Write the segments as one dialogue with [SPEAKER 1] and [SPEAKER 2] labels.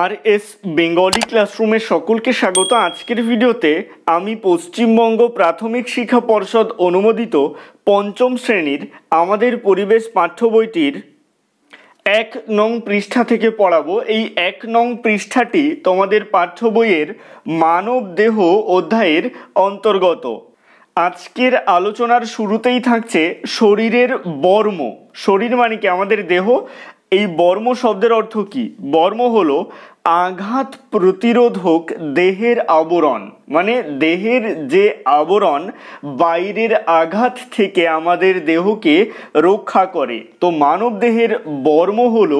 [SPEAKER 1] আর S Bengali ক্লাসরুমে সকলকে স্বাগত আজকের ভিডিওতে আমি পশ্চিমবঙ্গ প্রাথমিক শিক্ষা পর্ষদ অনুমোদিত পঞ্চম শ্রেণীর আমাদের পরিবেশ পাঠ্য বইটির এক নং পৃষ্ঠা থেকে পড়াবো এই এক নং পৃষ্ঠাটি তোমাদের পাঠ্য বইয়ের মানব দেহ অধ্যায়ের অন্তর্গত আজকের আলোচনার শুরুতেই থাকছে শরীরের বর্ম শরীর মানে কি আমাদের দেহ এই বর্ম শব্দের অর্থ কি বর্ম হল আঘাত প্রতিরোধক দেহের আবরণ মানে দেহের যে আবরণ বাইরের আঘাত থেকে আমাদের দেহকে রক্ষা করে তো মানব দেহের বর্ম হল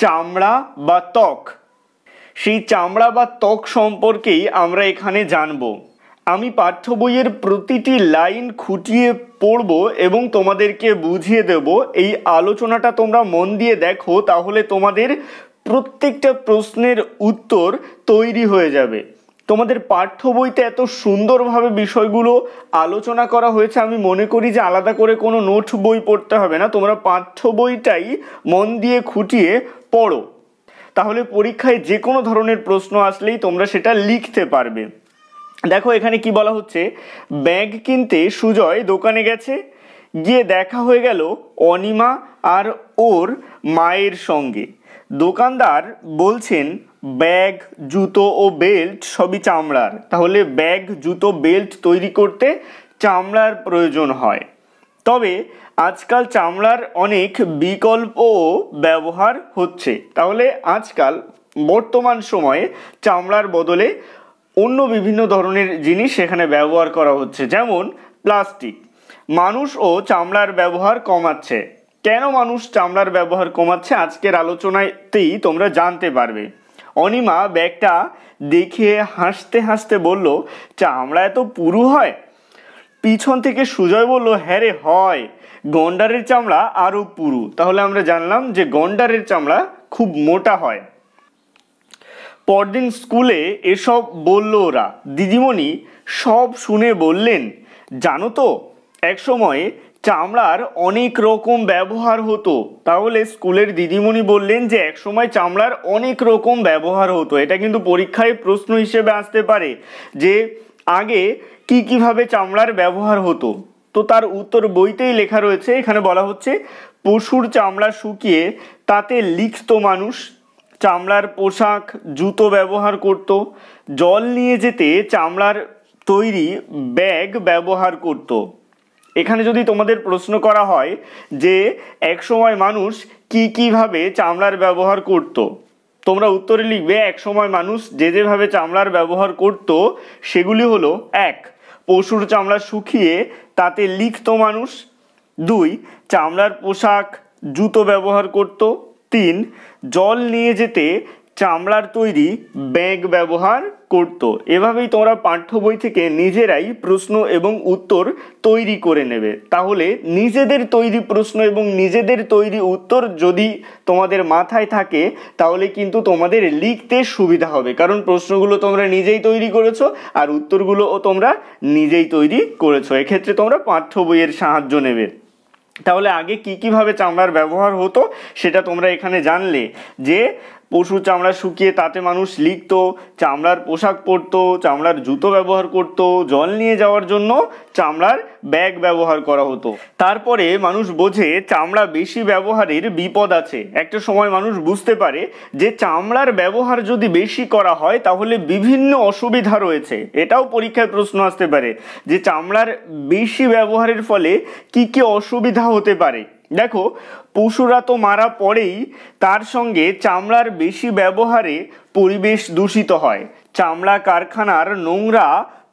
[SPEAKER 1] চামড়া বা ত্বক সেই চামড়া বা ত্বক সম্পর্কেই আমরা এখানে জানবো আমি পাঠ্য বইয়ের প্রতিটি লাইন খুঁটিয়ে পড়ব এবং তোমাদেরকে বুঝিয়ে দেব এই আলোচনাটা তোমরা মন দিয়ে দেখো তাহলে তোমাদের প্রত্যেকটা প্রশ্নের উত্তর তৈরি হয়ে যাবে তোমাদের পাঠ্য বইতে এত সুন্দরভাবে বিষয়গুলো আলোচনা করা হয়েছে আমি মনে করি যে আলাদা করে কোনো নোট বই পড়তে হবে না তোমরা পাঠ্য বইটাই মন দিয়ে খুঁটিয়ে পড়ো তাহলে পরীক্ষায় যে কোনো ধরনের প্রশ্ন আসলেই তোমরা সেটা লিখতে পারবে দেখো এখানে কি বলা হচ্ছে ব্যাগ কিনতে সুজয় দোকানে গেছে গিয়ে দেখা হয়ে গেল অনিমা আর ওর মায়ের সঙ্গে দোকানদার বলছেন ব্যাগ জুতো ও বেল্ট সবই চামড়ার তাহলে ব্যাগ জুতো বেল্ট তৈরি করতে চামড়ার প্রয়োজন হয় তবে আজকাল চামড়ার অনেক বিকল্পও ব্যবহার হচ্ছে তাহলে আজকাল বর্তমান সময়ে চামড়ার বদলে অন্য বিভিন্ন ধরনের জিনিস সেখানে ব্যবহার করা হচ্ছে যেমন প্লাস্টিক মানুষ ও চামড়ার ব্যবহার কমাচ্ছে কেন মানুষ চামড়ার ব্যবহার কমাচ্ছে আজকের আলোচনাতেই তোমরা জানতে পারবে অনিমা ব্যাগটা দেখে হাসতে হাসতে বলল চামড়া এত পুরু হয় পিছন থেকে সুজয় বলল হ্যাঁ রে হয় গন্ডারের চামড়া আরও পুরু তাহলে আমরা জানলাম যে গন্ডারের চামড়া খুব মোটা হয় পরদিন স্কুলে এসব বলল ওরা দিদিমণি সব শুনে বললেন জানো তো এক চামড়ার অনেক রকম ব্যবহার হতো তাহলে স্কুলের দিদিমণি বললেন যে একসময় চামড়ার অনেক রকম ব্যবহার হতো এটা কিন্তু পরীক্ষায় প্রশ্ন হিসেবে আসতে পারে যে আগে কি কিভাবে চামড়ার ব্যবহার হতো তো তার উত্তর বইতেই লেখা রয়েছে এখানে বলা হচ্ছে পশুর চামড়া শুকিয়ে তাতে লিখত মানুষ চামড়ার পোশাক জুতো ব্যবহার করত জল নিয়ে যেতে চামড়ার তৈরি ব্যাগ ব্যবহার করত এখানে যদি তোমাদের প্রশ্ন করা হয় যে একসময় মানুষ কি কিভাবে চামড়ার ব্যবহার করত তোমরা উত্তরে লিখবে একসময় মানুষ যে যেভাবে চামড়ার ব্যবহার করত সেগুলি হলো এক পশুর চামড়া শুকিয়ে তাতে লিখত মানুষ দুই চামড়ার পোশাক জুতো ব্যবহার করতো তিন জল নিয়ে যেতে চামড়ার তৈরি ব্যাগ ব্যবহার করত এভাবেই তোমরা পাঠ্য বই থেকে নিজেরাই প্রশ্ন এবং উত্তর তৈরি করে নেবে তাহলে নিজেদের তৈরি প্রশ্ন এবং নিজেদের তৈরি উত্তর যদি তোমাদের মাথায় থাকে তাহলে কিন্তু তোমাদের লিখতে সুবিধা হবে কারণ প্রশ্নগুলো তোমরা নিজেই তৈরি করেছো আর উত্তরগুলোও তোমরা নিজেই তৈরি করেছো এক্ষেত্রে তোমরা পাঠ্য বইয়ের সাহায্য নেবে তাহলে আগে কি কিভাবে চামড়ার ব্যবহার হতো সেটা তোমরা এখানে জানলে যে পশু চামড়া শুকিয়ে তাতে মানুষ লিখত চামড়ার পোশাক পরত চামড়ার জুতো ব্যবহার করত জল নিয়ে যাওয়ার জন্য চামড়ার ব্যাগ ব্যবহার করা হতো তারপরে মানুষ বোঝে চামড়া বেশি ব্যবহারের বিপদ আছে একটা সময় মানুষ বুঝতে পারে যে চামড়ার ব্যবহার যদি বেশি করা হয় তাহলে বিভিন্ন অসুবিধা রয়েছে এটাও পরীক্ষার প্রশ্ন আসতে পারে যে চামড়ার বেশি ব্যবহারের ফলে কি কি অসুবিধা হতে পারে দেখো পশুরা তো মারা পড়েই তার সঙ্গে চামড়ার বেশি ব্যবহারে পরিবেশ দূষিত হয় চামড়া কারখানার নোংরা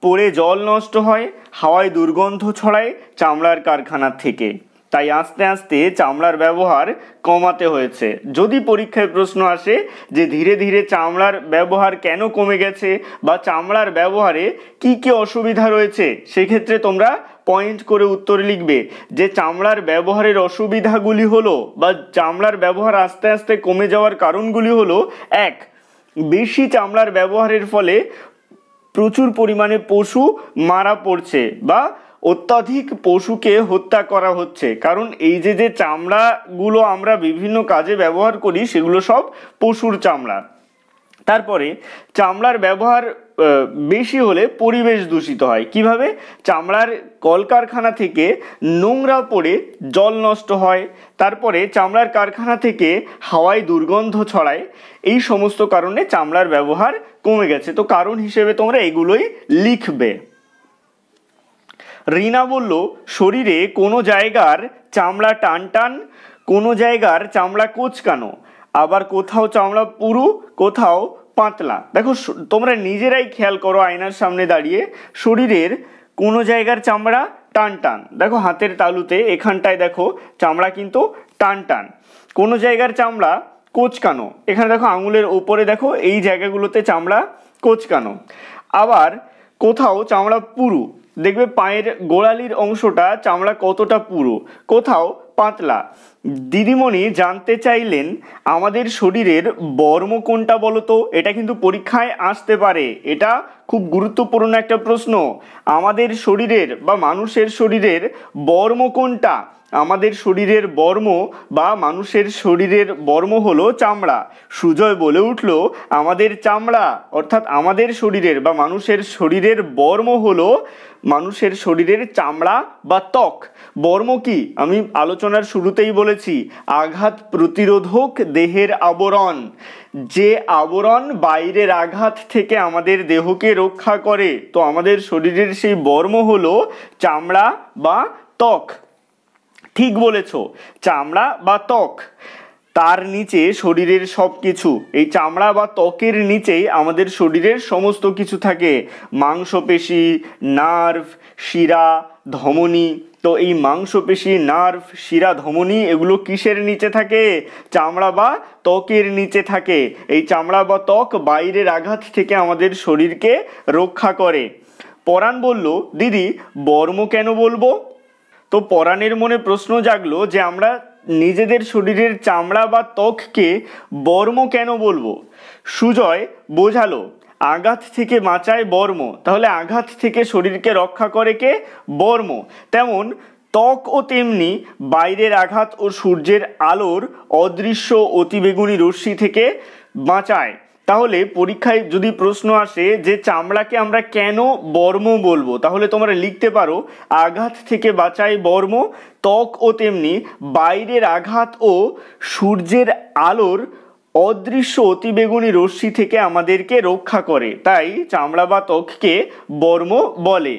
[SPEAKER 1] পড়ে জল নষ্ট হয় হাওয়ায় দুর্গন্ধ ছড়ায় চামড়ার কারখানার থেকে তাই আস্তে আস্তে চামড়ার ব্যবহার কমাতে হয়েছে যদি পরীক্ষায় প্রশ্ন আসে যে ধীরে ধীরে চামড়ার ব্যবহার কেন কমে গেছে বা চামড়ার ব্যবহারে কি কি অসুবিধা রয়েছে সেক্ষেত্রে তোমরা পয়েন্ট করে উত্তর লিখবে যে চামড়ার ব্যবহারের অসুবিধাগুলি হলো বা চামড়ার ব্যবহার আস্তে আস্তে কমে যাওয়ার কারণগুলি হলো এক বেশি চামড়ার ব্যবহারের ফলে প্রচুর পরিমাণে পশু মারা পড়ছে বা অত্যাধিক পশুকে হত্যা করা হচ্ছে কারণ এই যে যে চামড়াগুলো আমরা বিভিন্ন কাজে ব্যবহার করি সেগুলো সব পশুর চামড়া তারপরে চামড়ার ব্যবহার বেশি হলে পরিবেশ দূষিত হয় কিভাবে চামড়ার কলকারখানা থেকে নোংরা পড়ে জল নষ্ট হয় তারপরে চামড়ার কারখানা থেকে হাওয়ায় দুর্গন্ধ ছড়ায় এই সমস্ত কারণে চামড়ার ব্যবহার কমে গেছে তো কারণ হিসেবে তোমরা এগুলোই লিখবে রিনা বলল শরীরে কোনো জায়গার চামড়া টান টান কোনো জায়গার চামড়া কোচকানো আবার কোথাও চামড়া পুরু কোথাও পাতলা দেখো তোমরা নিজেরাই খেয়াল করো আয়নার সামনে দাঁড়িয়ে শরীরের কোনো জায়গার চামড়া টান টান দেখো হাতের তালুতে এখানটায় দেখো চামড়া কিন্তু টান টান কোনো জায়গার চামড়া কোচকানো এখানে দেখো আঙুলের ওপরে দেখো এই জায়গাগুলোতে চামড়া কোচকানো আবার কোথাও চামড়া পুরু দেখবে পায়ের গোড়ালির অংশটা চামড়া কতটা পুরু কোথাও পাতলা দিদিমণি জানতে চাইলেন আমাদের শরীরের বর্ম কোনটা বলতো এটা কিন্তু পরীক্ষায় আসতে পারে এটা খুব গুরুত্বপূর্ণ একটা প্রশ্ন আমাদের শরীরের বা মানুষের শরীরের বর্ম কোনটা আমাদের শরীরের বর্ম বা মানুষের শরীরের বর্ম হলো চামড়া সুজয় বলে উঠল আমাদের চামড়া অর্থাৎ আমাদের শরীরের বা মানুষের শরীরের বর্ম হলো মানুষের শরীরের চামড়া বা ত্বক বর্ম কি আমি আলোচনা আলোচনার শুরুতেই বলেছি আঘাত প্রতিরোধক দেহের আবরণ যে আবরণ বাইরের আঘাত থেকে আমাদের দেহকে রক্ষা করে তো আমাদের শরীরের সেই বর্ম হলো চামড়া বা ত্বক ঠিক বলেছ চামড়া বা ত্বক তার নিচে শরীরের সব কিছু এই চামড়া বা ত্বকের নিচেই আমাদের শরীরের সমস্ত কিছু থাকে মাংসপেশি নার্ভ শিরা ধমনী তো এই মাংসপেশী নার্ভ শিরা ধমনী এগুলো কিসের নিচে থাকে চামড়া বা ত্বকের নিচে থাকে এই চামড়া বা ত্বক বাইরের আঘাত থেকে আমাদের শরীরকে রক্ষা করে পরাণ বলল দিদি বর্ম কেন বলবো তো পরাণের মনে প্রশ্ন জাগলো যে আমরা নিজেদের শরীরের চামড়া বা ত্বককে বর্ম কেন বলবো সুজয় বোঝালো আঘাত থেকে বাঁচায় বর্ম তাহলে আঘাত থেকে শরীরকে রক্ষা করে কে বর্ম তেমন ত্বক ও তেমনি বাইরের আঘাত ও সূর্যের আলোর অদৃশ্য অতিবেগুনি রশ্মি থেকে বাঁচায় তাহলে পরীক্ষায় যদি প্রশ্ন আসে যে চামড়াকে আমরা কেন বর্ম বলবো তাহলে তোমরা লিখতে পারো আঘাত থেকে বাঁচায় বর্ম ত্বক ও তেমনি বাইরের আঘাত ও সূর্যের আলোর অদৃশ্য অতিবেগুনি রশ্মি থেকে আমাদেরকে রক্ষা করে তাই চামড়া বা ত্বককে বর্ম বলে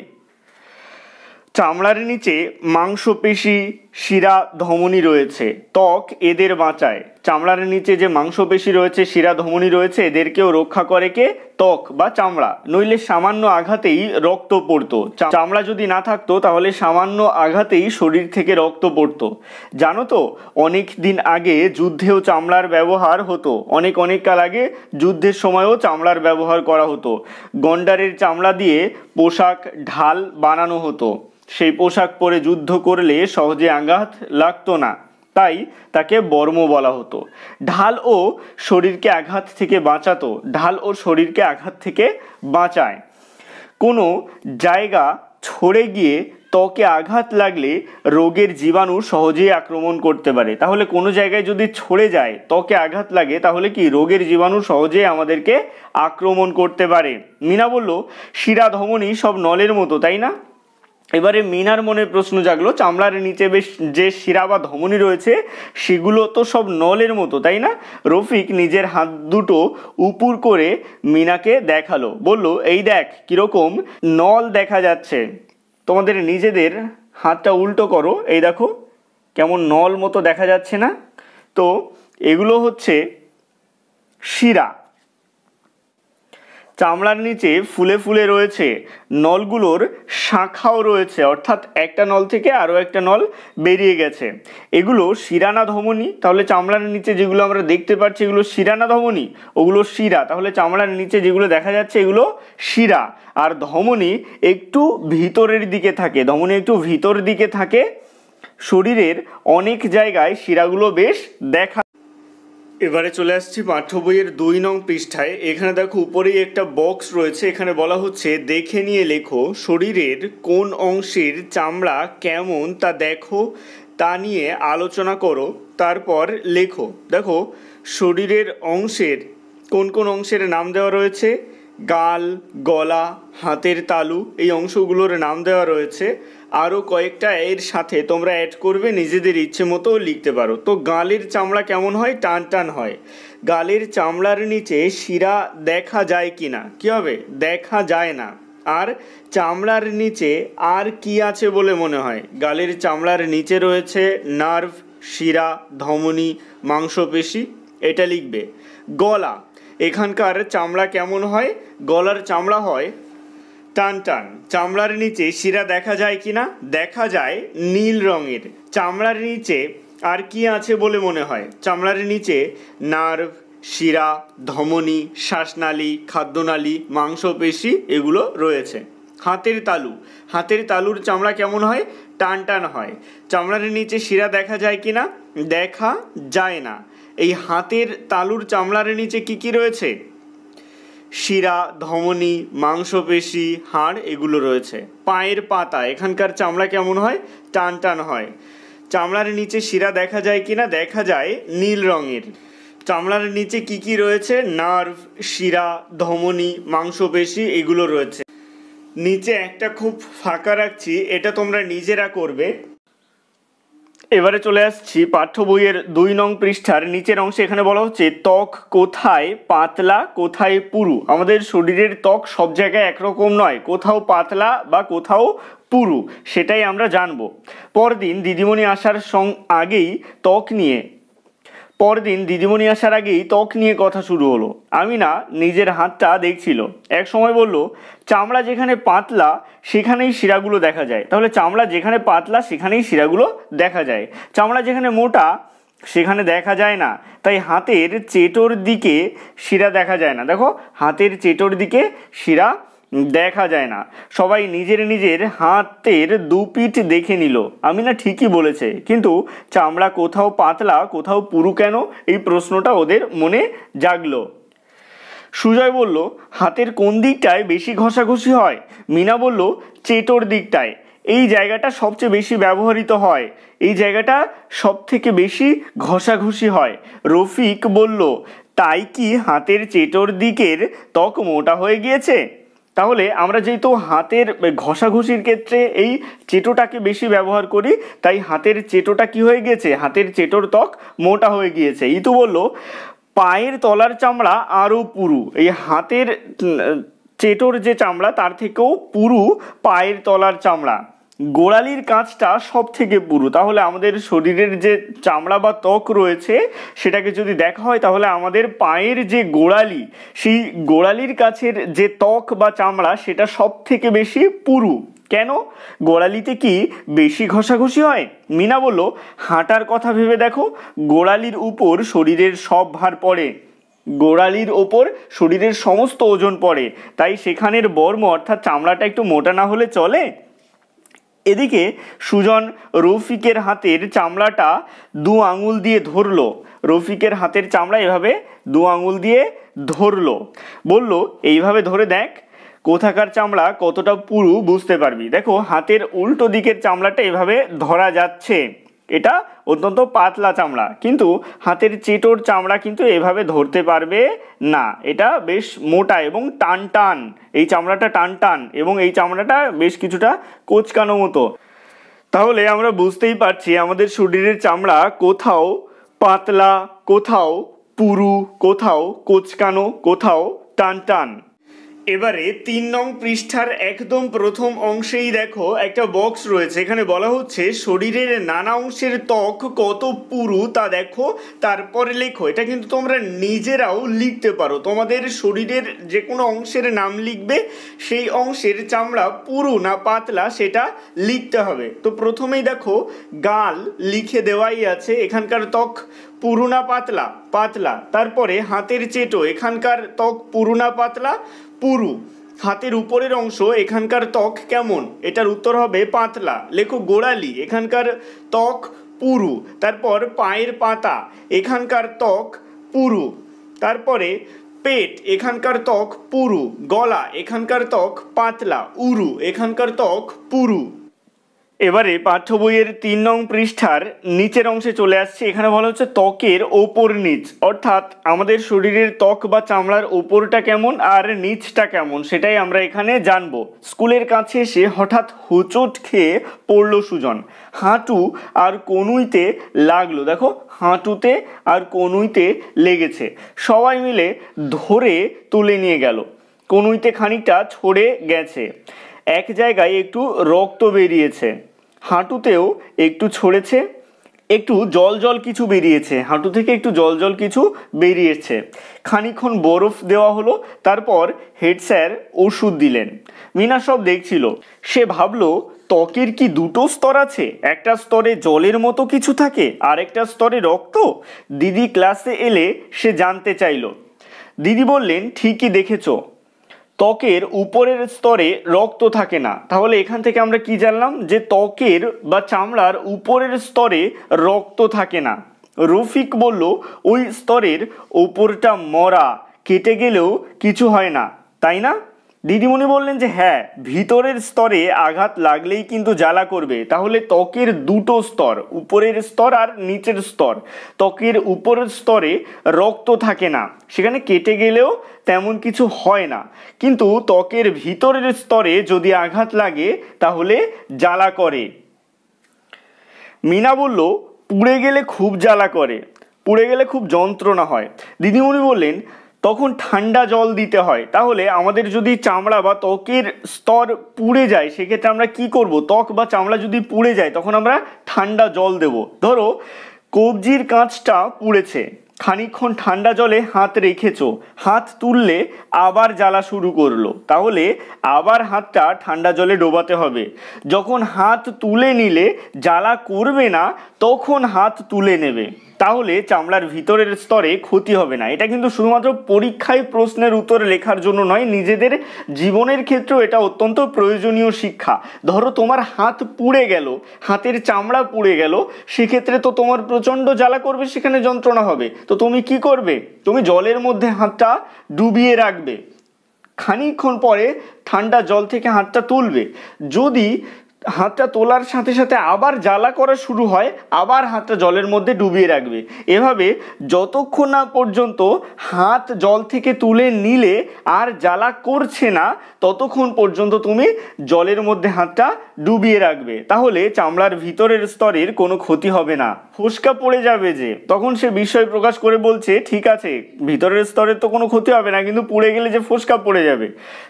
[SPEAKER 1] চামড়ার নিচে মাংসপেশি শিরা ধমনী রয়েছে ত্বক এদের বাঁচায় চামড়ার নিচে যে মাংসপেশি রয়েছে শিরা ধমনী রয়েছে এদেরকেও রক্ষা করে কে ত্বক বা চামড়া নইলে সামান্য আঘাতেই রক্ত পড়তো চামড়া যদি না থাকতো তাহলে সামান্য আঘাতেই শরীর থেকে রক্ত পড়তো জানো তো অনেক দিন আগে যুদ্ধেও চামড়ার ব্যবহার হতো অনেক অনেক কাল আগে যুদ্ধের সময়ও চামড়ার ব্যবহার করা হতো গন্ডারের চামড়া দিয়ে পোশাক ঢাল বানানো হতো সেই পোশাক পরে যুদ্ধ করলে সহজে আঘাত লাগতো না তাই তাকে বর্ম বলা হতো ঢাল ও শরীরকে আঘাত থেকে বাঁচাতো ঢাল ও শরীরকে আঘাত থেকে বাঁচায় কোনো জায়গা ছড়ে গিয়ে ত্বকে আঘাত লাগলে রোগের জীবাণু সহজেই আক্রমণ করতে পারে তাহলে কোনো জায়গায় যদি ছড়ে যায় ত্বকে আঘাত লাগে তাহলে কি রোগের জীবাণু সহজেই আমাদেরকে আক্রমণ করতে পারে মিনা বলল শিরা ধমনী সব নলের মতো তাই না এবারে মিনার মনে প্রশ্ন জাগলো চামড়ার নিচে বেশ যে শিরা বা ধমনী রয়েছে সেগুলো তো সব নলের মতো তাই না রফিক নিজের হাত দুটো উপুর করে মিনাকে দেখালো বলল এই দেখ কীরকম নল দেখা যাচ্ছে তোমাদের নিজেদের হাতটা উল্টো করো এই দেখো কেমন নল মতো দেখা যাচ্ছে না তো এগুলো হচ্ছে শিরা চামড়ার নিচে ফুলে ফুলে রয়েছে নলগুলোর শাখাও রয়েছে অর্থাৎ একটা নল থেকে আরও একটা নল বেরিয়ে গেছে এগুলো শিরানা ধমনী তাহলে চামড়ার নিচে যেগুলো আমরা দেখতে পাচ্ছি এগুলো শিরানা ধমনী ওগুলো শিরা তাহলে চামড়ার নিচে যেগুলো দেখা যাচ্ছে এগুলো শিরা আর ধমনী একটু ভিতরের দিকে থাকে ধমনী একটু ভিতর দিকে থাকে শরীরের অনেক জায়গায় শিরাগুলো বেশ দেখা এবারে চলে আসছি পাঠ্য বইয়ের দুই নং পৃষ্ঠায় এখানে দেখো উপরেই একটা বক্স রয়েছে এখানে বলা হচ্ছে দেখে নিয়ে লেখো শরীরের কোন অংশের চামড়া কেমন তা দেখো তা নিয়ে আলোচনা করো তারপর লেখো দেখো শরীরের অংশের কোন কোন অংশের নাম দেওয়া রয়েছে গাল গলা হাতের তালু এই অংশগুলোর নাম দেওয়া রয়েছে আরও কয়েকটা এর সাথে তোমরা অ্যাড করবে নিজেদের ইচ্ছে মতো লিখতে পারো তো গালের চামড়া কেমন হয় টান টান হয় গালের চামড়ার নিচে শিরা দেখা যায় কি না কী হবে দেখা যায় না আর চামড়ার নিচে আর কি আছে বলে মনে হয় গালের চামড়ার নিচে রয়েছে নার্ভ শিরা ধমনী মাংসপেশি এটা লিখবে গলা এখানকার চামড়া কেমন হয় গলার চামড়া হয় টান টান চামড়ার নিচে শিরা দেখা যায় কি না দেখা যায় নীল রঙের চামড়ার নিচে আর কি আছে বলে মনে হয় চামড়ার নিচে নার্ভ শিরা ধমনী শ্বাসনালী খাদ্যনালী মাংসপেশি এগুলো রয়েছে হাতের তালু হাতের তালুর চামড়া কেমন হয় টান টান হয় চামড়ার নিচে শিরা দেখা যায় কি না দেখা যায় না এই হাতের তালুর চামড়ার নিচে কি কি রয়েছে শিরা ধমনী মাংসপেশি হাড় এগুলো রয়েছে পায়ের পাতা এখানকার চামড়া কেমন হয় টান টান হয় চামড়ার নিচে শিরা দেখা যায় কি না দেখা যায় নীল রঙের চামড়ার নিচে কি কি রয়েছে নার্ভ শিরা ধমনী মাংসপেশি এগুলো রয়েছে নিচে একটা খুব ফাঁকা রাখছি এটা তোমরা নিজেরা করবে এবারে চলে আসছি পাঠ্য বইয়ের দুই নং পৃষ্ঠার নিচের অংশে এখানে বলা হচ্ছে ত্বক কোথায় পাতলা কোথায় পুরু আমাদের শরীরের ত্বক সব জায়গায় একরকম নয় কোথাও পাতলা বা কোথাও পুরু সেটাই আমরা জানব পরদিন দিদিমণি আসার সং আগেই ত্বক নিয়ে পরদিন দিদিমণি আসার আগেই ত্বক নিয়ে কথা শুরু হলো আমি না নিজের হাতটা দেখছিল এক সময় বলল চামড়া যেখানে পাতলা সেখানেই শিরাগুলো দেখা যায় তাহলে চামড়া যেখানে পাতলা সেখানেই শিরাগুলো দেখা যায় চামড়া যেখানে মোটা সেখানে দেখা যায় না তাই হাতের চেটোর দিকে শিরা দেখা যায় না দেখো হাতের চেটোর দিকে শিরা দেখা যায় না সবাই নিজের নিজের হাতের দুপিঠ দেখে নিল আমি না ঠিকই বলেছে কিন্তু চামড়া কোথাও পাতলা কোথাও পুরু কেন এই প্রশ্নটা ওদের মনে জাগলো সুজয় বলল হাতের কোন দিকটায় বেশি ঘষাঘষি হয় মিনা বলল চেটোর দিকটায় এই জায়গাটা সবচেয়ে বেশি ব্যবহৃত হয় এই জায়গাটা সব থেকে বেশি ঘষাঘষি হয় রফিক বলল তাই কি হাতের চেটোর দিকের ত্বক মোটা হয়ে গিয়েছে তাহলে আমরা যেহেতু হাতের ঘষাঘষির ক্ষেত্রে এই চেটোটাকে বেশি ব্যবহার করি তাই হাতের চেটোটা কি হয়ে গিয়েছে হাতের চেটোর ত্বক মোটা হয়ে গিয়েছে ইতু বলল পায়ের তলার চামড়া আরও পুরু এই হাতের চেটোর যে চামড়া তার থেকেও পুরু পায়ের তলার চামড়া গোড়ালির কাঁচটা সব থেকে পুরু তাহলে আমাদের শরীরের যে চামড়া বা ত্বক রয়েছে সেটাকে যদি দেখা হয় তাহলে আমাদের পায়ের যে গোড়ালি সেই গোড়ালির কাছের যে ত্বক বা চামড়া সেটা সব থেকে বেশি পুরু কেন গোড়ালিতে কি বেশি ঘষাঘষি হয় মিনা বলল হাঁটার কথা ভেবে দেখো গোড়ালির উপর শরীরের সব ভার পড়ে গোড়ালির ওপর শরীরের সমস্ত ওজন পড়ে তাই সেখানের বর্ম অর্থাৎ চামড়াটা একটু মোটা না হলে চলে এদিকে সুজন রফিকের হাতের চামড়াটা দু আঙুল দিয়ে ধরল রফিকের হাতের চামড়া এভাবে দু আঙুল দিয়ে ধরল বলল এইভাবে ধরে দেখ কোথাকার চামড়া কতটা পুরু বুঝতে পারবি দেখো হাতের উল্টো দিকের চামড়াটা এভাবে ধরা যাচ্ছে এটা অত্যন্ত পাতলা চামড়া কিন্তু হাতের চেটোর চামড়া কিন্তু এভাবে ধরতে পারবে না এটা বেশ মোটা এবং টান টান এই চামড়াটা টান টান এবং এই চামড়াটা বেশ কিছুটা কোচকানো মতো তাহলে আমরা বুঝতেই পারছি আমাদের শরীরের চামড়া কোথাও পাতলা কোথাও পুরু কোথাও কোচকানো কোথাও টান টান এবারে তিন নং পৃষ্ঠার একদম প্রথম অংশেই দেখো একটা বক্স রয়েছে এখানে বলা হচ্ছে শরীরের নানা অংশের ত্বক কত পুরু তা দেখো তারপরে লেখো এটা কিন্তু তোমরা নিজেরাও লিখতে পারো তোমাদের শরীরের যে কোনো অংশের নাম লিখবে সেই অংশের চামড়া পুরু না পাতলা সেটা লিখতে হবে তো প্রথমেই দেখো গাল লিখে দেওয়াই আছে এখানকার ত্বক পুরুনা পাতলা পাতলা তারপরে হাতের চেটো এখানকার ত্বক পুরুনা পাতলা পুরু হাতের উপরের অংশ এখানকার ত্বক কেমন এটার উত্তর হবে পাতলা লেখো গোড়ালি এখানকার ত্বক পুরু তারপর পায়ের পাতা এখানকার ত্বক পুরু তারপরে পেট এখানকার ত্বক পুরু গলা এখানকার ত্বক পাতলা উরু এখানকার ত্বক পুরু এবারে পাঠ্য বইয়ের তিন নং পৃষ্ঠার নিচের অংশে চলে আসছে এখানে বলা হচ্ছে ত্বকের ওপর নিচ অর্থাৎ আমাদের শরীরের ত্বক বা চামড়ার ওপরটা কেমন আর নিচটা কেমন সেটাই আমরা এখানে জানব স্কুলের কাছে এসে হঠাৎ হোঁচট খেয়ে পড়ল সুজন হাঁটু আর কনুইতে লাগলো দেখো হাঁটুতে আর কনুইতে লেগেছে সবাই মিলে ধরে তুলে নিয়ে গেল কনুইতে খানিকটা ছড়ে গেছে এক জায়গায় একটু রক্ত বেরিয়েছে হাঁটুতেও একটু ছড়েছে একটু জল জল কিছু বেরিয়েছে হাঁটু থেকে একটু জল জল কিছু বেরিয়েছে খানিক্ষণ বরফ দেওয়া হলো তারপর হেড স্যার ওষুধ দিলেন মিনা সব দেখছিল সে ভাবলো ত্বকের কি দুটো স্তর আছে একটা স্তরে জলের মতো কিছু থাকে আর একটা স্তরে রক্ত দিদি ক্লাসে এলে সে জানতে চাইল দিদি বললেন ঠিকই দেখেছো ত্বকের উপরের স্তরে রক্ত থাকে না তাহলে এখান থেকে আমরা কি জানলাম যে ত্বকের বা চামড়ার উপরের স্তরে রক্ত থাকে না রফিক বলল ওই স্তরের ওপরটা মরা কেটে গেলেও কিছু হয় না তাই না দিদিমণি বললেন যে হ্যাঁ ভিতরের স্তরে আঘাত লাগলেই কিন্তু জ্বালা করবে তাহলে ত্বকের দুটো স্তর উপরের স্তর আর নিচের স্তর ত্বকের উপরের স্তরে রক্ত থাকে না সেখানে কেটে গেলেও তেমন কিছু হয় না কিন্তু ত্বকের ভিতরের স্তরে যদি আঘাত লাগে তাহলে জ্বালা করে মিনা বলল পুড়ে গেলে খুব জ্বালা করে পুড়ে গেলে খুব যন্ত্রণা হয় দিদিমণি বললেন তখন ঠান্ডা জল দিতে হয় তাহলে আমাদের যদি চামড়া বা ত্বকের স্তর পুড়ে যায় সেক্ষেত্রে আমরা কি করব ত্বক বা চামড়া যদি পুড়ে যায় তখন আমরা ঠান্ডা জল দেব ধরো কবজির কাঁচটা পুড়েছে খানিক্ষণ ঠান্ডা জলে হাত রেখেছ হাত তুললে আবার জ্বালা শুরু করলো তাহলে আবার হাতটা ঠান্ডা জলে ডোবাতে হবে যখন হাত তুলে নিলে জ্বালা করবে না তখন হাত তুলে নেবে তাহলে চামড়ার ভিতরের স্তরে ক্ষতি হবে না এটা কিন্তু শুধুমাত্র পরীক্ষায় প্রশ্নের উত্তর লেখার জন্য নয় নিজেদের জীবনের ক্ষেত্রেও এটা অত্যন্ত প্রয়োজনীয় শিক্ষা ধরো তোমার হাত পুড়ে গেল হাতের চামড়া পুড়ে গেল সেক্ষেত্রে তো তোমার প্রচণ্ড জ্বালা করবে সেখানে যন্ত্রণা হবে তো তুমি কি করবে তুমি জলের মধ্যে হাতটা ডুবিয়ে রাখবে খানিকক্ষণ পরে ঠান্ডা জল থেকে হাতটা তুলবে যদি হাতটা তোলার সাথে সাথে আবার জ্বালা করা শুরু হয় আবার হাতটা জলের মধ্যে ডুবিয়ে রাখবে এভাবে যতক্ষণ না পর্যন্ত হাত জল থেকে তুলে নিলে আর জ্বালা করছে না ততক্ষণ পর্যন্ত তুমি জলের মধ্যে হাতটা ডুবিয়ে রাখবে তাহলে চামড়ার ভিতরের স্তরের কোনো ক্ষতি হবে না ফোসকা পড়ে যাবে যে তখন সে বিষয় প্রকাশ করে বলছে ঠিক আছে ভিতরের স্তরের তো কোনো ক্ষতি হবে না কিন্তু পড়ে গেলে যে ফোসকা পড়ে যাবে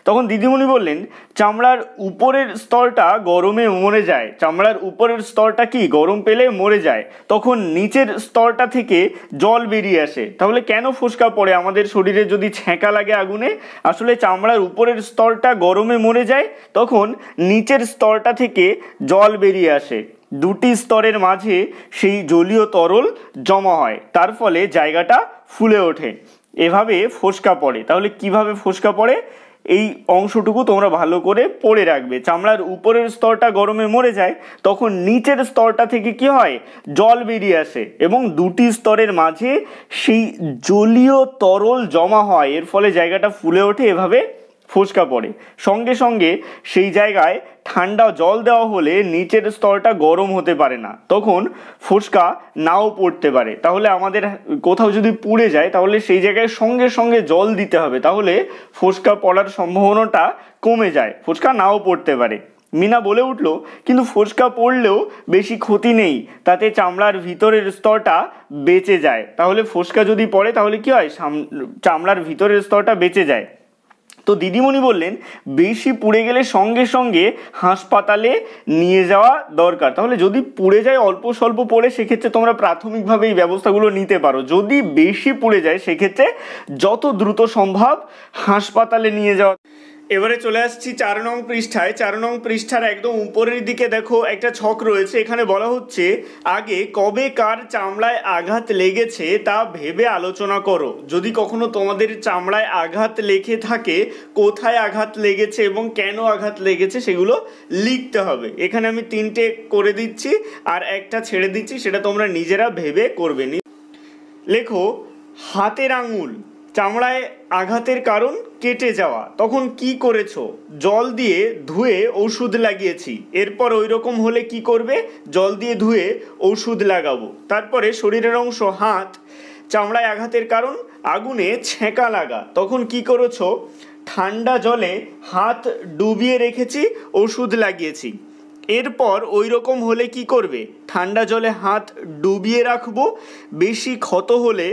[SPEAKER 1] তখন দিদিমণি বললেন চামড়ার উপরের স্তরটা গরমে মরে যায় চামড়ার উপরের স্তরটা কি গরম পেলে মরে যায় তখন নিচের স্তরটা থেকে জল বেরিয়ে আসে তাহলে কেন ফোসকা পড়ে আমাদের শরীরে যদি ছ্যাঁকা লাগে আগুনে আসলে চামড়ার উপরের স্তরটা গরমে মরে যায় তখন নিচের স্তরটা থেকে জল বেরিয়ে আসে দুটি স্তরের মাঝে সেই জলীয় তরল জমা হয় তার ফলে জায়গাটা ফুলে ওঠে এভাবে ফোসকা পড়ে তাহলে কিভাবে ফোসকা পড়ে এই অংশটুকু তোমরা ভালো করে পড়ে রাখবে চামড়ার উপরের স্তরটা গরমে মরে যায় তখন নিচের স্তরটা থেকে কি হয় জল বেরিয়ে আসে এবং দুটি স্তরের মাঝে সেই জলীয় তরল জমা হয় এর ফলে জায়গাটা ফুলে ওঠে এভাবে ফোসকা পড়ে সঙ্গে সঙ্গে সেই জায়গায় ঠান্ডা জল দেওয়া হলে নিচের স্তরটা গরম হতে পারে না তখন ফোসকা নাও পড়তে পারে তাহলে আমাদের কোথাও যদি পুড়ে যায় তাহলে সেই জায়গায় সঙ্গে সঙ্গে জল দিতে হবে তাহলে ফোসকা পড়ার সম্ভাবনাটা কমে যায় ফোসকা নাও পড়তে পারে মিনা বলে উঠল কিন্তু ফোসকা পড়লেও বেশি ক্ষতি নেই তাতে চামড়ার ভিতরের স্তরটা বেঁচে যায় তাহলে ফোসকা যদি পড়ে তাহলে কি হয় চামড়ার ভিতরের স্তরটা বেঁচে যায় তো দিদিমণি বললেন বেশি পুড়ে গেলে সঙ্গে সঙ্গে হাসপাতালে নিয়ে যাওয়া দরকার তাহলে যদি পুড়ে যায় অল্প স্বল্প পড়ে সেক্ষেত্রে তোমরা প্রাথমিকভাবে এই ব্যবস্থাগুলো নিতে পারো যদি বেশি পুড়ে যায় সেক্ষেত্রে যত দ্রুত সম্ভব হাসপাতালে নিয়ে যাওয়া এবারে চলে আসছি চার নং পৃষ্ঠায় চার নং পৃষ্ঠার একদম উপরের দিকে দেখো একটা ছক রয়েছে এখানে বলা হচ্ছে আগে কবে কার চামড়ায় আঘাত লেগেছে তা ভেবে আলোচনা করো যদি কখনো তোমাদের চামড়ায় আঘাত লেখে থাকে কোথায় আঘাত লেগেছে এবং কেন আঘাত লেগেছে সেগুলো লিখতে হবে এখানে আমি তিনটে করে দিচ্ছি আর একটা ছেড়ে দিচ্ছি সেটা তোমরা নিজেরা ভেবে করবে লেখো হাতের আঙুল চামড়ায় আঘাতের কারণ কেটে যাওয়া তখন কি করেছো জল দিয়ে ধুয়ে ওষুধ লাগিয়েছি এরপর ওই রকম হলে কি করবে জল দিয়ে ধুয়ে ওষুধ লাগাবো তারপরে শরীরের অংশ হাত চামড়ায় আঘাতের কারণ আগুনে ছেঁকা লাগা তখন কি করেছো ঠান্ডা জলে হাত ডুবিয়ে রেখেছি ওষুধ লাগিয়েছি এরপর ওই রকম হলে কি করবে ঠান্ডা জলে হাত ডুবিয়ে রাখবো বেশি ক্ষত হলে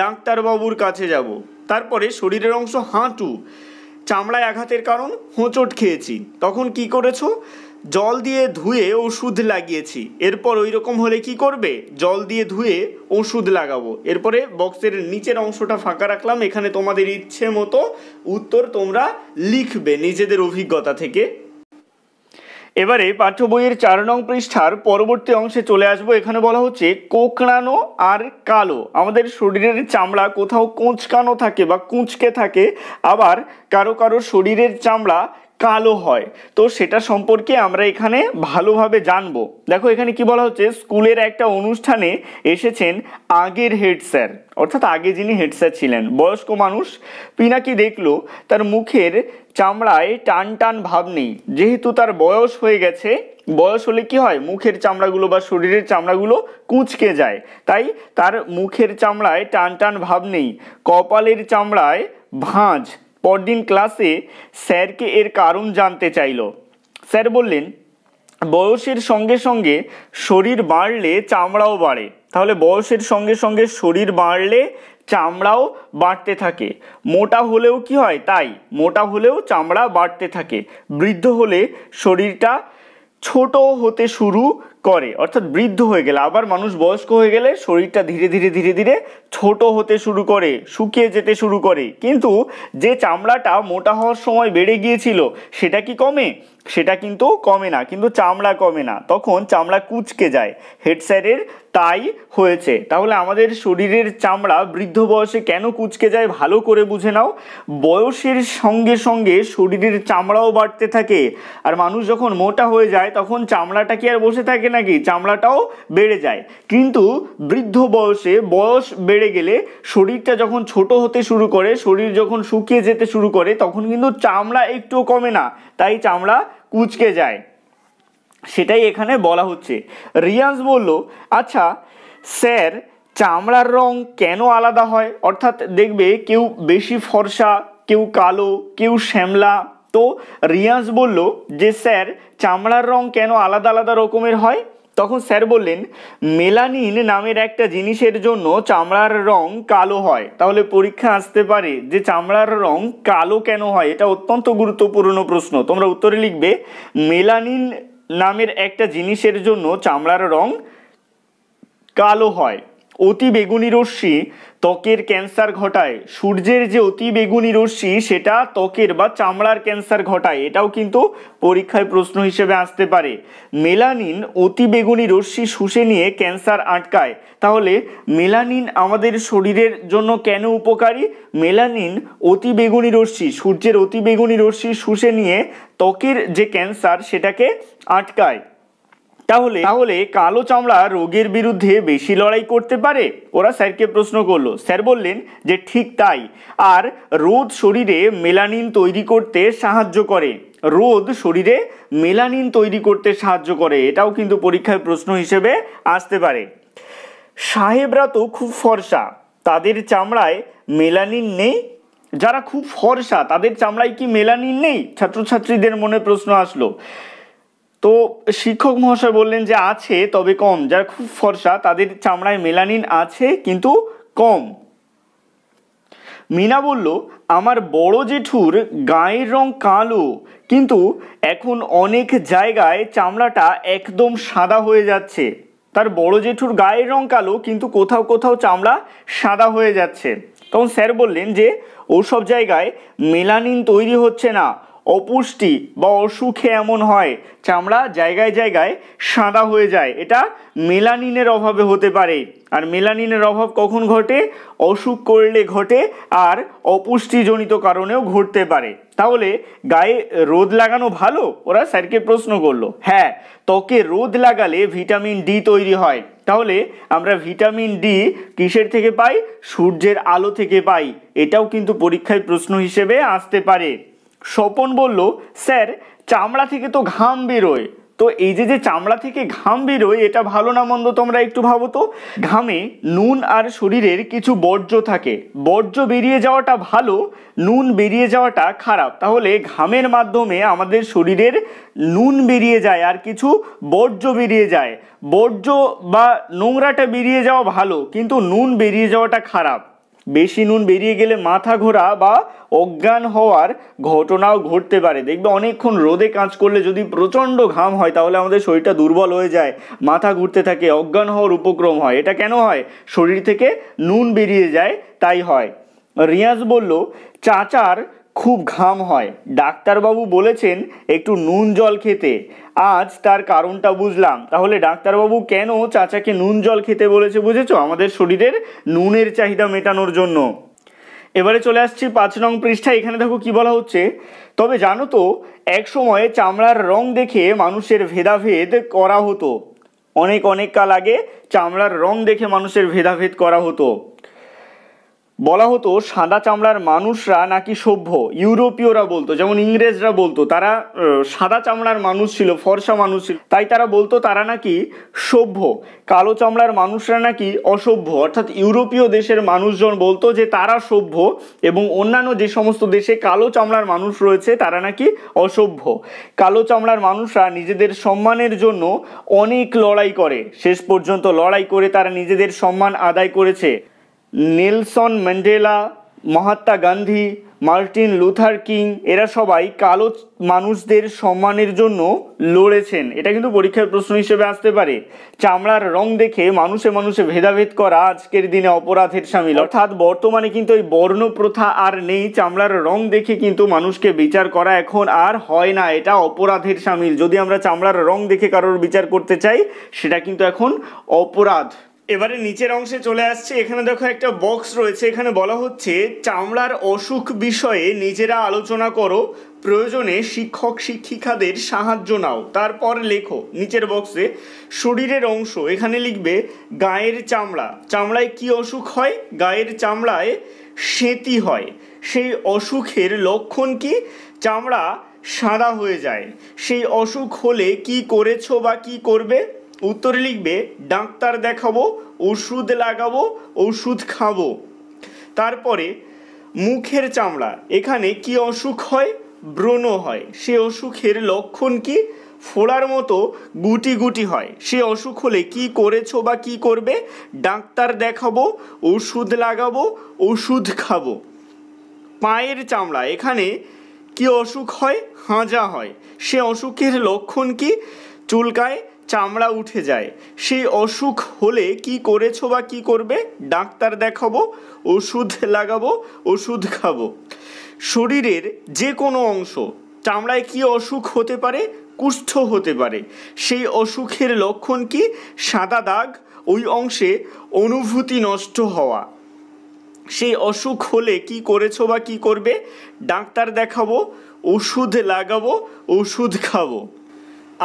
[SPEAKER 1] ডাক্তারবাবুর কাছে যাব তারপরে শরীরের অংশ হাঁটু চামড়ায় আঘাতের কারণ হোঁচট খেয়েছি তখন কি করেছো জল দিয়ে ধুয়ে ওষুধ লাগিয়েছি এরপর ওই রকম হলে কি করবে জল দিয়ে ধুয়ে ওষুধ লাগাবো এরপরে বক্সের নিচের অংশটা ফাঁকা রাখলাম এখানে তোমাদের ইচ্ছে মতো উত্তর তোমরা লিখবে নিজেদের অভিজ্ঞতা থেকে এবারে পাঠ্য বইয়ের চার নং পৃষ্ঠার পরবর্তী অংশে চলে আসবো এখানে বলা হচ্ছে কোকড়ানো আর কালো আমাদের শরীরের চামড়া কোথাও কোঁচকানো থাকে বা কুঁচকে থাকে আবার কারো কারো শরীরের চামড়া কালো হয় তো সেটা সম্পর্কে আমরা এখানে ভালোভাবে জানব দেখো এখানে কি বলা হচ্ছে স্কুলের একটা অনুষ্ঠানে এসেছেন আগের হেড স্যার অর্থাৎ আগে যিনি হেড স্যার ছিলেন বয়স্ক মানুষ পিনাকি দেখলো তার মুখের চামড়ায় টান টান ভাব নেই যেহেতু তার বয়স হয়ে গেছে বয়স হলে কি হয় মুখের চামড়াগুলো বা শরীরের চামড়াগুলো কুঁচকে যায় তাই তার মুখের চামড়ায় টান টান ভাব নেই কপালের চামড়ায় ভাঁজ পরদিন ক্লাসে স্যারকে এর কারণ জানতে চাইল স্যার বললেন বয়সের সঙ্গে সঙ্গে শরীর বাড়লে চামড়াও বাড়ে তাহলে বয়সের সঙ্গে সঙ্গে শরীর বাড়লে চামড়াও বাড়তে থাকে মোটা হলেও কি হয় তাই মোটা হলেও চামড়া বাড়তে থাকে বৃদ্ধ হলে শরীরটা ছোট হতে শুরু করে অর্থাৎ বৃদ্ধ হয়ে গেলে আবার মানুষ বয়স্ক হয়ে গেলে শরীরটা ধীরে ধীরে ধীরে ধীরে ছোট হতে শুরু করে শুকিয়ে যেতে শুরু করে কিন্তু যে চামড়াটা মোটা হওয়ার সময় বেড়ে গিয়েছিল সেটা কি কমে সেটা কিন্তু কমে না কিন্তু চামড়া কমে না তখন চামড়া কুচকে যায় হেড স্যারের তাই হয়েছে তাহলে আমাদের শরীরের চামড়া বৃদ্ধ বয়সে কেন কুচকে যায় ভালো করে বুঝে নাও বয়সের সঙ্গে সঙ্গে শরীরের চামড়াও বাড়তে থাকে আর মানুষ যখন মোটা হয়ে যায় তখন চামড়াটা কি আর বসে থাকে নাকি চামড়াটাও বেড়ে যায় কিন্তু বৃদ্ধ বয়সে বয়স বেড়ে গেলে শরীরটা যখন ছোট হতে শুরু করে শরীর যখন শুকিয়ে যেতে শুরু করে তখন কিন্তু চামড়া একটু কমে না তাই চামড়া কুচকে যায় সেটাই এখানে বলা হচ্ছে রিয়াজ বলল আচ্ছা স্যার চামড়ার রং কেন আলাদা হয় অর্থাৎ দেখবে কেউ বেশি ফর্সা কেউ কালো কেউ শ্যামলা তো রিয়াজ বলল যে স্যার চামড়ার রং কেন আলাদা আলাদা রকমের হয় তখন স্যার বললেন মেলানিন নামের একটা জিনিসের জন্য চামড়ার রং কালো হয় তাহলে পরীক্ষা আসতে পারে যে চামড়ার রং কালো কেন হয় এটা অত্যন্ত গুরুত্বপূর্ণ প্রশ্ন তোমরা উত্তরে লিখবে মেলানিন নামের একটা জিনিসের জন্য চামড়ার রং কালো হয় অতি বেগুনি রশ্মি ত্বকের ক্যান্সার ঘটায় সূর্যের যে অতি বেগুনি রশ্মি সেটা ত্বকের বা চামড়ার ক্যান্সার ঘটায় এটাও কিন্তু পরীক্ষায় প্রশ্ন হিসেবে আসতে পারে মেলানিন অতি বেগুনি রশ্মি শুষে নিয়ে ক্যান্সার আটকায় তাহলে মেলানিন আমাদের শরীরের জন্য কেন উপকারী মেলানিন অতি বেগুনি রশ্মি সূর্যের অতি বেগুনি রশ্মি শুষে নিয়ে ত্বকের যে ক্যান্সার সেটাকে আটকায় তাহলে তাহলে কালো চামড়া রোগের বিরুদ্ধে বেশি লড়াই করতে পারে ওরা স্যারকে প্রশ্ন করলো স্যার বললেন যে ঠিক তাই আর রোদ শরীরে মেলানিন তৈরি করতে সাহায্য করে রোদ শরীরে মেলানিন তৈরি করতে সাহায্য করে এটাও কিন্তু পরীক্ষায় প্রশ্ন হিসেবে আসতে পারে সাহেবরা তো খুব ফর্সা তাদের চামড়ায় মেলানিন নেই যারা খুব ফর্সা তাদের চামড়ায় কি মেলানিন নেই ছাত্রছাত্রীদের মনে প্রশ্ন আসলো তো শিক্ষক মহাশয় বললেন যে আছে তবে কম যারা খুব ফর্সা তাদের চামড়ায় মেলানিন আছে কিন্তু কম মিনা বলল আমার বড় জেঠুর গায়ের রং কালো কিন্তু এখন অনেক জায়গায় চামড়াটা একদম সাদা হয়ে যাচ্ছে তার বড় জেঠুর গায়ের রং কালো কিন্তু কোথাও কোথাও চামড়া সাদা হয়ে যাচ্ছে তখন স্যার বললেন যে ওসব জায়গায় মেলানিন তৈরি হচ্ছে না অপুষ্টি বা অসুখে এমন হয় চামড়া জায়গায় জায়গায় সাদা হয়ে যায় এটা মেলানিনের অভাবে হতে পারে আর মেলানিনের অভাব কখন ঘটে অসুখ করলে ঘটে আর অপুষ্টিজনিত কারণেও ঘটতে পারে তাহলে গায়ে রোদ লাগানো ভালো ওরা স্যারকে প্রশ্ন করলো হ্যাঁ ত্বকে রোদ লাগালে ভিটামিন ডি তৈরি হয় তাহলে আমরা ভিটামিন ডি কিসের থেকে পাই সূর্যের আলো থেকে পাই এটাও কিন্তু পরীক্ষায় প্রশ্ন হিসেবে আসতে পারে স্বপন বলল স্যার চামড়া থেকে তো ঘাম বেরোয় তো এই যে যে চামড়া থেকে ঘাম বেরোয় এটা ভালো না মন্দ তোমরা একটু ভাবো তো ঘামে নুন আর শরীরের কিছু বর্জ্য থাকে বর্জ্য বেরিয়ে যাওয়াটা ভালো নুন বেরিয়ে যাওয়াটা খারাপ তাহলে ঘামের মাধ্যমে আমাদের শরীরের নুন বেরিয়ে যায় আর কিছু বর্জ্য বেরিয়ে যায় বর্জ্য বা নোংরাটা বেরিয়ে যাওয়া ভালো কিন্তু নুন বেরিয়ে যাওয়াটা খারাপ বেশি নুন বেরিয়ে গেলে মাথা ঘোরা বা অজ্ঞান হওয়ার ঘটনাও ঘটতে পারে দেখবে অনেকক্ষণ রোদে কাজ করলে যদি প্রচণ্ড ঘাম হয় তাহলে আমাদের শরীরটা দুর্বল হয়ে যায় মাথা ঘুরতে থাকে অজ্ঞান হওয়ার উপক্রম হয় এটা কেন হয় শরীর থেকে নুন বেরিয়ে যায় তাই হয় রিয়াজ বলল চাচার খুব ঘাম হয় ডাক্তারবাবু বলেছেন একটু নুন জল খেতে আজ তার কারণটা বুঝলাম তাহলে ডাক্তারবাবু কেন চাচাকে নুন জল খেতে বলেছে বুঝেছো আমাদের শরীরের নুনের চাহিদা মেটানোর জন্য এবারে চলে আসছি পাঁচ নং পৃষ্ঠা এখানে দেখো কি বলা হচ্ছে তবে জানো তো এক সময়ে চামড়ার রং দেখে মানুষের ভেদাভেদ করা হতো অনেক অনেক কাল আগে চামড়ার রং দেখে মানুষের ভেদাভেদ করা হতো বলা হতো সাদা চামড়ার মানুষরা নাকি সভ্য ইউরোপীয়রা বলতো যেমন ইংরেজরা বলতো তারা সাদা চামড়ার মানুষ ছিল ফর্সা মানুষ ছিল তাই তারা বলতো তারা নাকি সভ্য কালো চামড়ার মানুষরা নাকি অসভ্য অর্থাৎ ইউরোপীয় দেশের মানুষজন বলতো যে তারা সভ্য এবং অন্যান্য যে সমস্ত দেশে কালো চামড়ার মানুষ রয়েছে তারা নাকি অসভ্য কালো চামড়ার মানুষরা নিজেদের সম্মানের জন্য অনেক লড়াই করে শেষ পর্যন্ত লড়াই করে তারা নিজেদের সম্মান আদায় করেছে Nelson Mandela Mahatma Gandhi Martin Luther King এরা সবাই কালো মানুষদের সম্মানের জন্য লড়েছেন এটা কিন্তু পরীক্ষার প্রশ্ন হিসেবে আসতে পারে চামড়ার রং দেখে মানুষে মানুষে ভেদাভেদ করা আজকের দিনে অপরাধের সামিল অর্থাৎ বর্তমানে কিন্তু এই বর্ণ প্রথা আর নেই চামড়ার রং দেখে কিন্তু মানুষকে বিচার করা এখন আর হয় না এটা অপরাধের সামিল যদি আমরা চামড়ার রং দেখে কারোর বিচার করতে চাই সেটা কিন্তু এখন অপরাধ এবারে নিচের অংশে চলে আসছে এখানে দেখো একটা বক্স রয়েছে এখানে বলা হচ্ছে চামড়ার অসুখ বিষয়ে নিজেরা আলোচনা করো প্রয়োজনে শিক্ষক শিক্ষিকাদের সাহায্য নাও তারপর লেখো নিচের বক্সে শরীরের অংশ এখানে লিখবে গায়ের চামড়া চামড়ায় কি অসুখ হয় গায়ের চামড়ায় সেতি হয় সেই অসুখের লক্ষণ কি চামড়া সাদা হয়ে যায় সেই অসুখ হলে কি করেছো বা কি করবে উত্তর লিখবে ডাক্তার দেখাবো ওষুধ লাগাবো ওষুধ খাবো তারপরে মুখের চামড়া এখানে কি অসুখ হয় ব্রণ হয় সে অসুখের লক্ষণ কি ফোড়ার মতো গুটি গুটি হয় সে অসুখ হলে কি করেছো বা কি করবে ডাক্তার দেখাবো ওষুধ লাগাবো ওষুধ খাবো পায়ের চামড়া এখানে কি অসুখ হয় হাঁজা হয় সে অসুখের লক্ষণ কি চুলকায় চামড়া উঠে যায় সেই অসুখ হলে কি করেছো বা কি করবে ডাক্তার দেখাবো ওষুধ লাগাবো ওষুধ খাবো শরীরের যে কোনো অংশ চামড়ায় কি অসুখ হতে পারে কুষ্ঠ হতে পারে সেই অসুখের লক্ষণ কি সাদা দাগ ওই অংশে অনুভূতি নষ্ট হওয়া সেই অসুখ হলে কি করেছো বা কি করবে ডাক্তার দেখাবো ওষুধ লাগাবো ওষুধ খাবো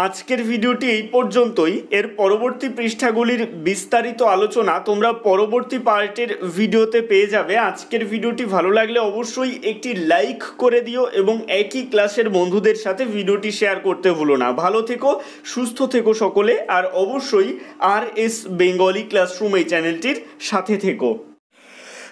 [SPEAKER 1] আজকের ভিডিওটি এই পর্যন্তই এর পরবর্তী পৃষ্ঠাগুলির বিস্তারিত আলোচনা তোমরা পরবর্তী পার্টের ভিডিওতে পেয়ে যাবে আজকের ভিডিওটি ভালো লাগলে অবশ্যই একটি লাইক করে দিও এবং একই ক্লাসের বন্ধুদের সাথে ভিডিওটি শেয়ার করতে ভুলো না ভালো থেকো সুস্থ থেকো সকলে আর অবশ্যই আর এস বেঙ্গলি ক্লাসরুম এই চ্যানেলটির সাথে থেকো